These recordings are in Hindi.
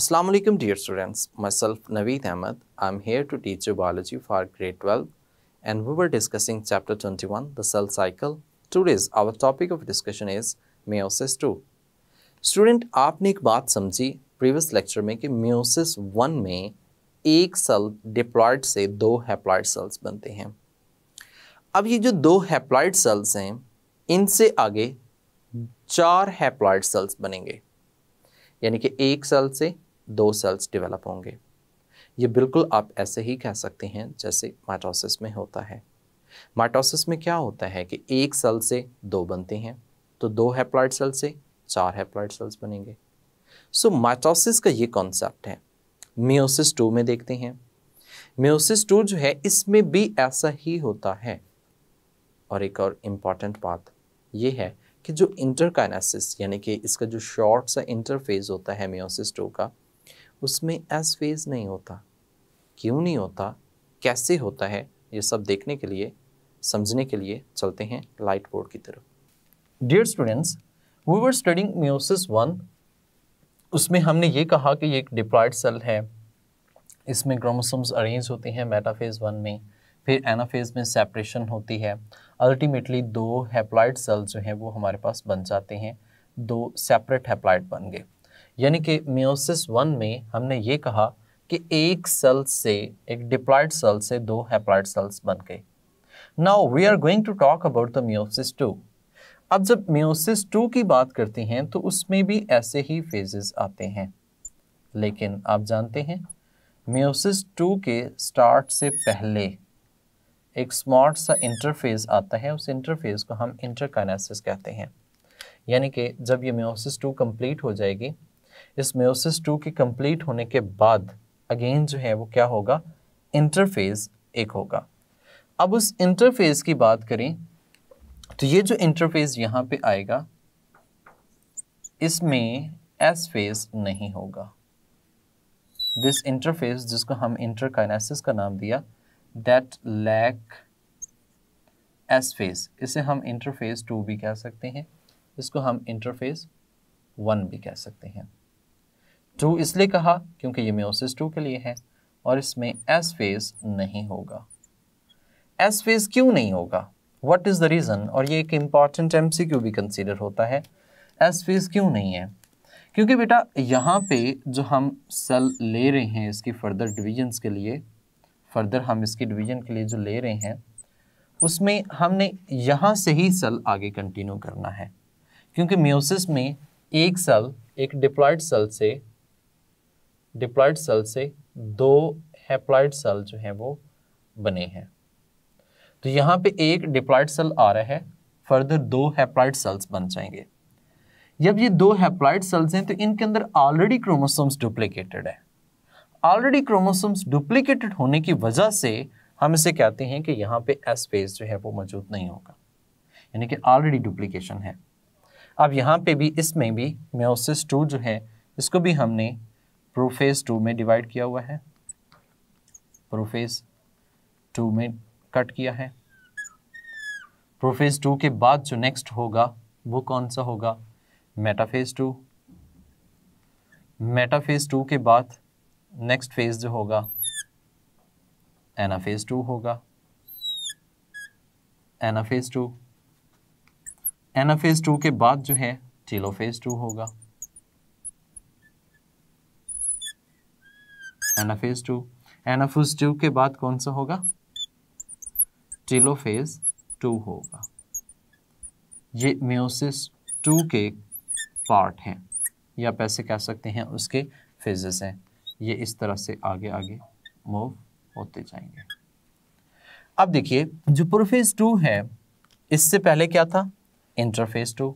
Assalamualaikum dear students, myself Naveed Ahmed. I'm here to teach you biology for grade 12 and we were discussing chapter 21, the cell cycle. Today's our topic of discussion is meiosis 2. Student आपने एक बात समझी प्रीवियस लेक्चर में कि म्योसिस वन में एक सेल डिप्लॉयड से दो हैप्लॉयड सेल्स बनते हैं अब ये जो दो हैप्लॉयड सेल्स हैं इनसे आगे चार हैप्लॉयड सेल्स बनेंगे यानी कि एक सेल से दो सेल्स डेवलप होंगे ये बिल्कुल आप ऐसे ही कह सकते हैं जैसे माइटोसिस में होता है माइटोसिस में क्या होता है कि एक सेल से दो बनते हैं तो दो हैप्लाइड सेल से चार हैप्लाइड सेल्स बनेंगे सो so, माइटोसिस का ये कॉन्सेप्ट है मियोसिस टू में देखते हैं मियोसिस टू जो है इसमें भी ऐसा ही होता है और एक और इम्पॉर्टेंट बात ये है कि जो इंटरकाइनासिस यानी कि इसका जो शॉर्ट सा इंटरफेज होता है मियोसिस टू का उसमें एस फेज नहीं होता क्यों नहीं होता कैसे होता है ये सब देखने के लिए समझने के लिए चलते हैं लाइट बोर्ड की तरफ dear students we were studying meiosis one उसमें हमने ये कहा कि ये एक डिप्लॉयड सेल है इसमें क्रोमोसोम्स अरेंज होते हैं मेटाफेज वन में फिर एनाफेज में सेपरेशन होती है अल्टीमेटली दो हेप्लाइड सेल जो हैं वो हमारे पास बन जाते हैं दो सेपरेट हैप्लॉयड बन गए यानी कि मियोसिस वन में हमने ये कहा कि एक सेल से एक डिप्लॉयड सेल से दो हैप्लॉयड सेल्स बन गए now we are going to talk about the meiosis two अब जब मियोसिस टू की बात करते हैं तो उसमें भी ऐसे ही फेजेस आते हैं लेकिन आप जानते हैं मियोसिस टू के स्टार्ट से पहले एक स्मार्ट सा इंटरफेज आता है उस इंटरफेज को हम इंटरकाइनेसिस कहते हैं यानी कि जब ये मियोसिस टू कंप्लीट हो जाएगी इस मेोसिस टू के कंप्लीट होने के बाद अगेन जो है वो क्या होगा इंटरफेज एक होगा अब उस इंटरफेज की बात करें तो ये जो इंटरफेज यहाँ पे आएगा इसमें एस फेज नहीं होगा दिस इंटरफेज जिसको हम इंटरकाइनासिस का नाम दिया दैट लैक एस फेज इसे हम इंटरफेज टू भी कह सकते हैं इसको हम इंटरफेज वन भी कह सकते हैं टू इसलिए कहा क्योंकि ये म्योसिस टू के लिए है और इसमें एस फेज नहीं होगा एस फेज क्यों नहीं होगा वट इज़ द रीज़न और ये एक इम्पॉर्टेंट एम सी क्यू भी कंसिडर होता है एस फेज क्यों नहीं है क्योंकि बेटा यहाँ पे जो हम सेल ले रहे हैं इसकी फर्दर डिविजन्स के लिए फर्दर हम इसकी डिवीजन के लिए जो ले रहे हैं उसमें हमने यहाँ से ही सेल आगे कंटिन्यू करना है क्योंकि म्योसिस में एक सेल एक डिप्लॉयड सेल से डिप्लॉयड सेल से दो हैप्लॉयड सेल जो हैं वो बने हैं तो यहाँ पे एक डिप्लॉयड सेल आ रहा है फर्दर दो हैप्लॉयड सेल्स बन जाएंगे जब ये दो हैप्लॉयड सेल्स हैं तो इनके अंदर ऑलरेडी क्रोमोसोम्स डुप्लीकेटेड है ऑलरेडी क्रोमोसोम्स डुप्लीकेटेड होने की वजह से हम इसे कहते हैं कि यहाँ पे एस फेज जो है वो मौजूद नहीं होगा यानी कि ऑलरेडी डुप्लीकेशन है अब यहाँ पे भी इसमें भी म्योसिस टू जो है इसको भी हमने प्रोफेस टू में डिवाइड किया हुआ है प्रोफेस टू में कट किया है प्रोफेस टू के बाद जो नेक्स्ट होगा वो कौन सा होगा मेटाफेज टू मेटाफेज टू के बाद नेक्स्ट फेज जो होगा एनाफेज टू होगा एनाफेज टू एनाफेज टू के बाद जो है टीलोफेज टू होगा एनाफेज टू एनाफेज टू के बाद कौन सा होगा टेलोफेज टू होगा ये म्योसिस टू के पार्ट हैं या आप ऐसे कह सकते हैं उसके फेजेस हैं ये इस तरह से आगे आगे मूव होते जाएंगे अब देखिए जो प्रोफेज टू है इससे पहले क्या था इंटरफेज टू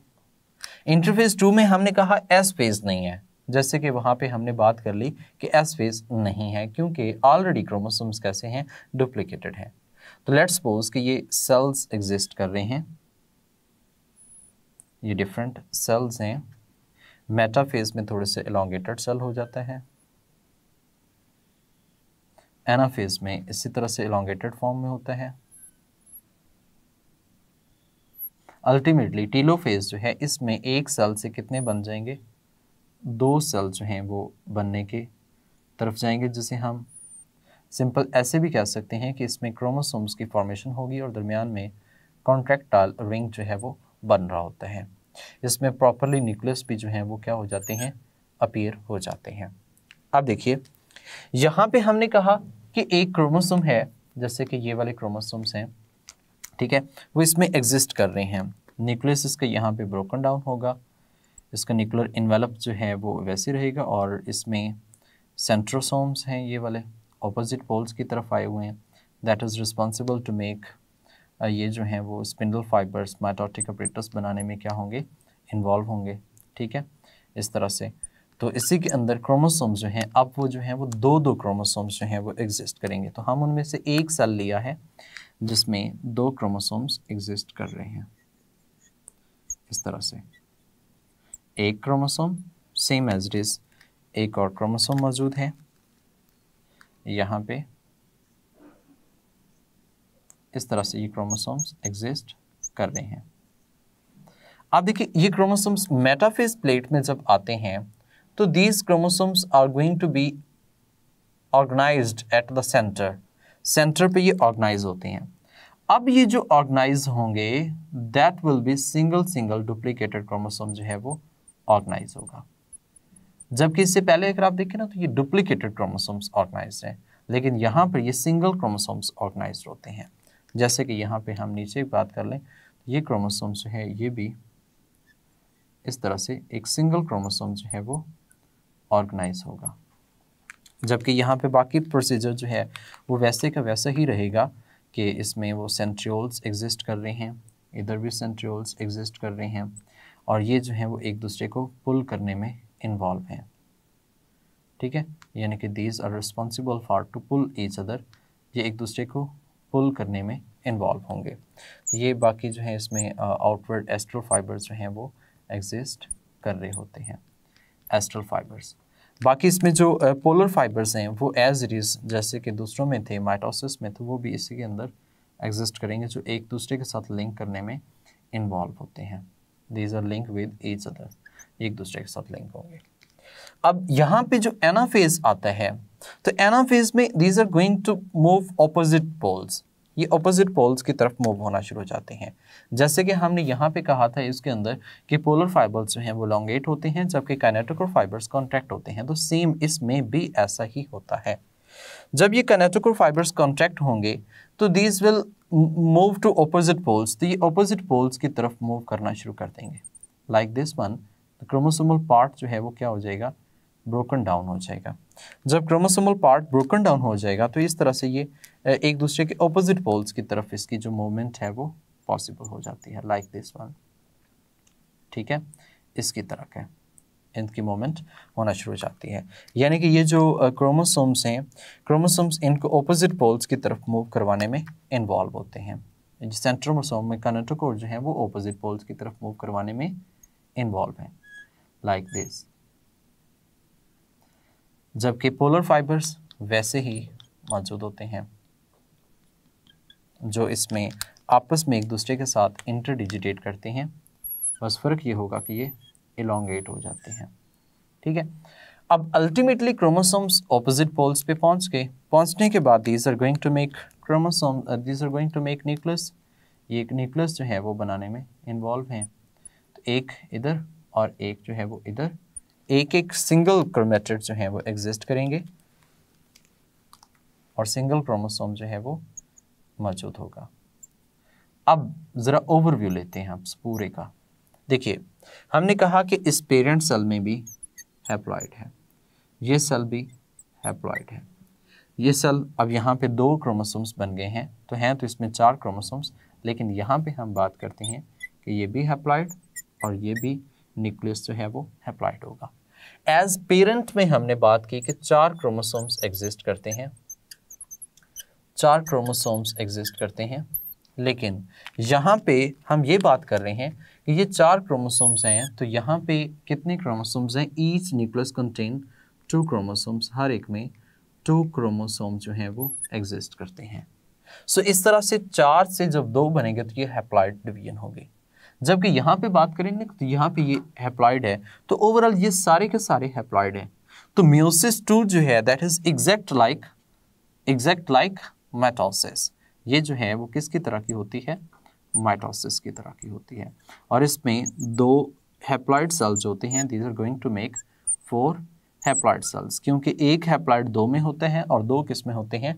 इंटरफेज टू में हमने कहा एस फेज नहीं है जैसे कि वहाँ पे हमने बात कर ली कि एस फेस नहीं है क्योंकि ऑलरेडी क्रोमोसोम्स कैसे हैं डुप्लीकेटेड हैं तो लेट्स सपोज कि ये सेल्स एग्जिस्ट कर रहे हैं ये डिफरेंट सेल्स हैं मेटाफेज में थोड़े से एलोंगेटेड सेल हो जाता है एनाफेज में इसी तरह से एलोंगेटेड फॉर्म में होता है अल्टीमेटली टीलोफेज जो है इसमें एक सेल से कितने बन जाएंगे दो सेल जो हैं वो बनने के तरफ जाएंगे जिसे हम सिंपल ऐसे भी कह सकते हैं कि इसमें क्रोमोसोम्स की फॉर्मेशन होगी और दरमियान में कॉन्ट्रैक्टाइल रिंग जो है वो बन रहा होता है इसमें प्रॉपरली न्यूक्लियस भी जो हैं वो क्या हो जाते हैं अपीयर हो जाते हैं अब देखिए यहाँ पे हमने कहा कि एक क्रोमोसोम है जैसे कि ये वाले क्रोमोसोम्स हैं ठीक है वो इसमें एग्जिस्ट कर रहे हैं न्यूक्लियस इसका यहाँ पे ब्रोकन डाउन होगा इसका न्यूक्लियर इन्वेलप जो है वो वैसे रहेगा और इसमें सेंट्रोसोम्स हैं ये वाले ऑपोजिट पोल्स की तरफ आए हुए हैं that is responsible to make ये जो हैं वो स्पिंडल फाइबर्स माइटोटिक अप्रेटस बनाने में क्या होंगे इन्वॉल्व होंगे ठीक है इस तरह से तो इसी के अंदर क्रोमोसोम्स जो हैं अब वो जो हैं वो दो दो क्रोमोसोम्स जो हैं वो एग्जिस्ट करेंगे तो हम उनमें से एक सेल लिया है जिसमें दो क्रोमोसोम्स एग्जिस्ट कर रहे हैं इस तरह से एक chromosome same as it is एक और क्रोमोसोम मौजूद है यहाँ पे इस तरह से ये क्रोमोसोम्स एग्जिस्ट कर रहे हैं आप देखिए ये क्रोमोसोम्स मेटाफेज प्लेट में जब आते हैं तो these chromosomes are going to be organise at the centre centre पे ये ऑर्गेनाइज होते हैं अब ये जो ऑर्गेनाइज होंगे that will be single single duplicated chromosome जो है वो ऑर्गेनाइज होगा जबकि इससे पहले अगर आप देखें ना तो ये डुप्लीकेटेड क्रोमोसोम्स ऑर्गेनाइज हैं लेकिन यहाँ पर ये सिंगल क्रोमोसोम्स ऑर्गेनाइज होते हैं जैसे कि यहाँ पे हम नीचे बात कर लें तो ये क्रोमोसोम्स जो है ये भी इस तरह से एक सिंगल क्रोमोसोम जो है वो ऑर्गेनाइज होगा जबकि यहाँ पे बाकी प्रोसीजर जो है वो वैसे का वैसा ही रहेगा कि इसमें वो सेंट्रियोल्स एग्जिस्ट कर रहे हैं इधर भी सेंट्रियोल्स एग्जिस्ट कर रहे हैं और ये जो हैं वो एक दूसरे को पुल करने में इन्वॉल्व हैं ठीक है यानी कि these are responsible for to pull each other ये एक दूसरे को पुल करने में इन्वॉल्व होंगे तो ये बाकी जो है इसमें आउटवर्ड एस्ट्रल फाइबर्स जो हैं वो एग्जिस्ट कर रहे होते हैं एस्ट्रल फाइबर्स बाकी इसमें जो पोलर फाइबर्स हैं वो एज इज जैसे कि दूसरों में थे माइटोसिस में तो वो भी इसी के अंदर एग्जिस्ट करेंगे जो एक दूसरे के साथ लिंक करने में इन्वॉल्व होते हैं these are link with each other एक दूसरे के साथ लिंक होंगे अब यहाँ पे जो एनाफेज आता है तो एनाफेज में these are going to move opposite poles ये ऑपोजिट पोल्स की तरफ मूव होना शुरू हो जाते हैं जैसे कि हमने यहाँ पे कहा था इसके अंदर कि पोलर फाइबर्स जो हैं वो लॉन्गेट होते हैं जबकि कैनेटोकोर फाइबर्स कॉन्ट्रैक्ट होते हैं तो सेम इसमें भी ऐसा ही होता है जब ये कैनेटोकोर फाइबर्स कॉन्ट्रैक्ट होंगे तो these will move to opposite poles तो ये अपोजिट पोल्स की तरफ मूव करना शुरू कर देंगे like this one chromosomal part जो है वो क्या हो जाएगा ब्रोकन डाउन हो जाएगा जब क्रोमोसोमल पार्ट ब्रोकन डाउन हो जाएगा तो इस तरह से ये एक दूसरे के अपोजिट पोल्स की तरफ इसकी जो मूवमेंट है वो पॉसिबल हो जाती है लाइक दिस वन ठीक है इसकी तरह है इनकी मोमेंट होना शुरू हो जाती है यानी कि ये जो क्रोमोसोम्स हैं क्रोमोसोम्स इनको ऑपोजिट पोल्स की तरफ मूव करवाने में इन्वॉल्व होते हैं सेंट्रोमोसोम में कनेटोकोर जो है वो ऑपोजिट पोल्स की तरफ मूव करवाने में इन्वॉल्व हैं लाइक दिस जबकि पोलर फाइबर्स वैसे ही मौजूद होते हैं जो इसमें आपस में एक दूसरे के साथ इंटरडिजिटेट करते हैं बस फ़र्क ये होगा कि ये इलांगेट हो जाते हैं ठीक है अब अल्टीमेटली क्रोमोसोम्स ऑपोजिट पोल्स पे पहुंच गए पहुंचने के बाद these are going to make chromosome these are going to make nucleus ये न्यूक्लियस जो है वो बनाने में इन्वॉल्व हैं तो एक इधर और एक जो है वो इधर एक एक सिंगल क्रोमेटेड जो है वो एग्जिस्ट करेंगे और सिंगल क्रोमोसोम जो है वो मौजूद होगा अब ज़रा ओवरव्यू लेते हैं आप पूरे का देखिए हमने कहा कि इस पेरेंट सेल में भी हैप्लॉइड है ये सेल भी हैप्लॉइड है ये सेल अब यहाँ पे दो क्रोमोसोम्स बन गए हैं तो हैं तो इसमें चार क्रोमोसोम्स लेकिन यहाँ पे हम बात करते हैं कि ये भी हैप्लॉइड और ये भी न्यूक्लियस जो है वो हैप्लॉइड होगा एज पेरेंट में हमने बात की कि चार क्रोमोसोम्स एग्जिस्ट करते हैं चार क्रोमोसोम्स एग्जिस्ट करते हैं लेकिन यहाँ पे हम ये बात कर रहे हैं कि ये चार क्रोमोसोम्स हैं तो यहाँ पे कितने क्रोमोसोम्स हैं each nucleus contain two chromosomes हर एक में टू क्रोमोसोम जो हैं वो एग्जिस्ट करते हैं सो so, इस तरह से चार से जब दो बनेंगे तो ये हैप्लाइड डिवीजन होगी जबकि यहाँ पे बात करेंगे तो यहाँ पे ये हैप्लाइड है तो ओवरऑल ये सारे के सारे हैप्लाइड हैं तो म्यूसिस टू जो है that is exact like exact like mitosis ये जो है वो किसकी तरह की होती है माइटोसिस की तरह की होती है और इसमें दो हैप्लॉइड सेल्स होते हैं these are going to make four haploid cells क्योंकि एक हैप्लाइड दो में होते हैं और दो किस में होते हैं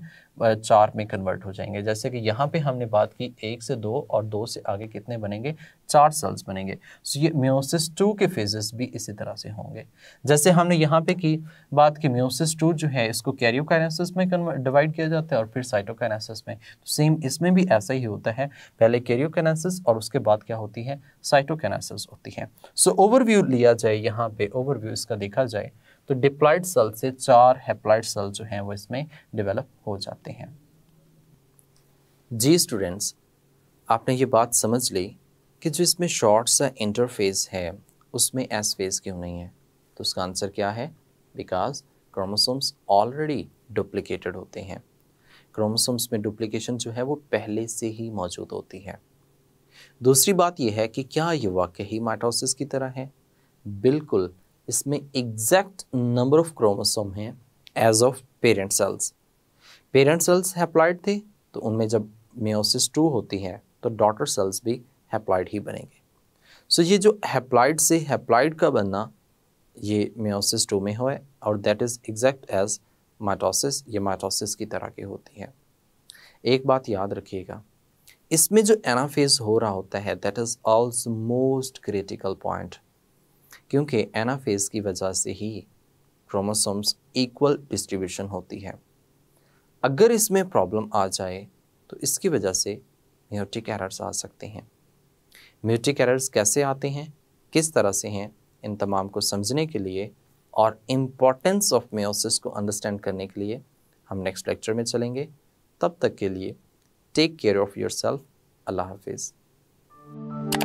चार में कन्वर्ट हो जाएंगे जैसे कि यहाँ पे हमने बात की एक से दो और दो से आगे कितने बनेंगे चार सेल्स बनेंगे सो ये म्योसिस टू के फेजेस भी इसी तरह से होंगे जैसे हमने यहाँ पे की बात की म्योसिस टू जो है इसको कैनासिस में डिवाइड किया जाता है और फिर कैनासिस में तो सेम इसमें भी ऐसा ही होता है पहले कैनासिस और उसके बाद क्या होती है कैनासिस होती है सो so, ओवरव्यू लिया जाए यहाँ पे ओवरव्यू इसका देखा जाए तो डिप्लाइड सेल से चार हेप्लॉयड सेल जो हैं वो इसमें डेवलप हो जाते हैं जी स्टूडेंट्स आपने ये बात समझ ली कि जो इसमें शॉर्ट सा इंटरफेस है उसमें एस फेज क्यों नहीं है तो उसका आंसर क्या है बिकॉज क्रोमोसोम्स ऑलरेडी डुप्लीकेटेड होते हैं क्रोमोसोम्स में डुप्लीकेशन जो है वो पहले से ही मौजूद होती है दूसरी बात यह है कि क्या ये वाकई माइटोसिस की तरह है बिल्कुल इसमें एग्जैक्ट नंबर ऑफ क्रोमोसोम हैं as of parent cells parent cells haploid थे तो उनमें जब मेोसिस टू होती है तो डॉटर सेल्स भी हैप्लाइड ही बनेंगे सो so, ये जो हैप्लाइड से हैप्लाइड का बनना ये मेोसिस टू में हो और that is exact as mitosis ये माइटोसिस की तरह की होती है एक बात याद रखिएगा इसमें जो एनाफेज हो रहा होता है that is almost critical point क्योंकि एनाफेज की वजह से ही क्रोमोसोम्स इक्वल डिस्ट्रीब्यूशन होती है अगर इसमें प्रॉब्लम आ जाए तो इसकी वजह से म्यूटिक एरर्स आ सकते हैं म्यूटिक एरर्स कैसे आते हैं किस तरह से हैं इन तमाम को समझने के लिए और इम्पॉर्टेंस ऑफ मेोसिस को अंडरस्टैंड करने के लिए हम नेक्स्ट लेक्चर में चलेंगे तब तक के लिए take care of yourself अल्लाह हाफिज़